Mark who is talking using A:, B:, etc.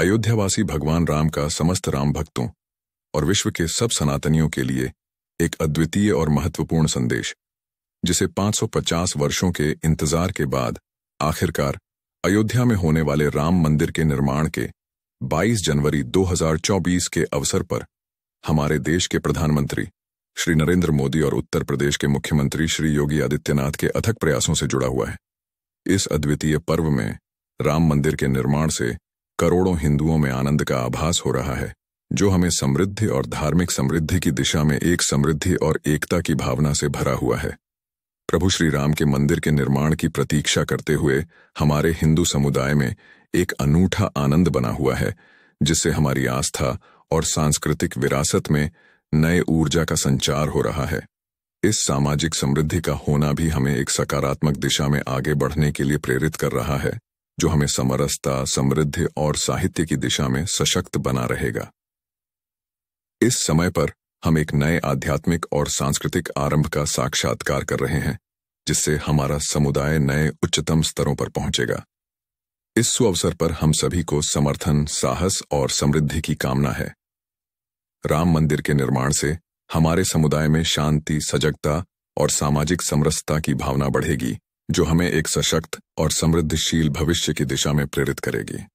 A: अयोध्यावासी भगवान राम का समस्त राम भक्तों और विश्व के सब सनातनियों के लिए एक अद्वितीय और महत्वपूर्ण संदेश जिसे 550 वर्षों के इंतजार के बाद आखिरकार अयोध्या में होने वाले राम मंदिर के निर्माण के 22 जनवरी 2024 के अवसर पर हमारे देश के प्रधानमंत्री श्री नरेंद्र मोदी और उत्तर प्रदेश के मुख्यमंत्री श्री योगी आदित्यनाथ के अथक प्रयासों से जुड़ा हुआ है इस अद्वितीय पर्व में राम मंदिर के निर्माण से करोड़ों हिंदुओं में आनंद का आभास हो रहा है जो हमें समृद्धि और धार्मिक समृद्धि की दिशा में एक समृद्धि और एकता की भावना से भरा हुआ है प्रभु श्री राम के मंदिर के निर्माण की प्रतीक्षा करते हुए हमारे हिंदू समुदाय में एक अनूठा आनंद बना हुआ है जिससे हमारी आस्था और सांस्कृतिक विरासत में नए ऊर्जा का संचार हो रहा है इस सामाजिक समृद्धि का होना भी हमें एक सकारात्मक दिशा में आगे बढ़ने के लिए प्रेरित कर रहा है जो हमें समरसता समृद्धि और साहित्य की दिशा में सशक्त बना रहेगा इस समय पर हम एक नए आध्यात्मिक और सांस्कृतिक आरंभ का साक्षात्कार कर रहे हैं जिससे हमारा समुदाय नए उच्चतम स्तरों पर पहुंचेगा इस सुअवसर पर हम सभी को समर्थन साहस और समृद्धि की कामना है राम मंदिर के निर्माण से हमारे समुदाय में शांति सजगता और सामाजिक समरसता की भावना बढ़ेगी जो हमें एक सशक्त और समृद्धिशील भविष्य की दिशा में प्रेरित करेगी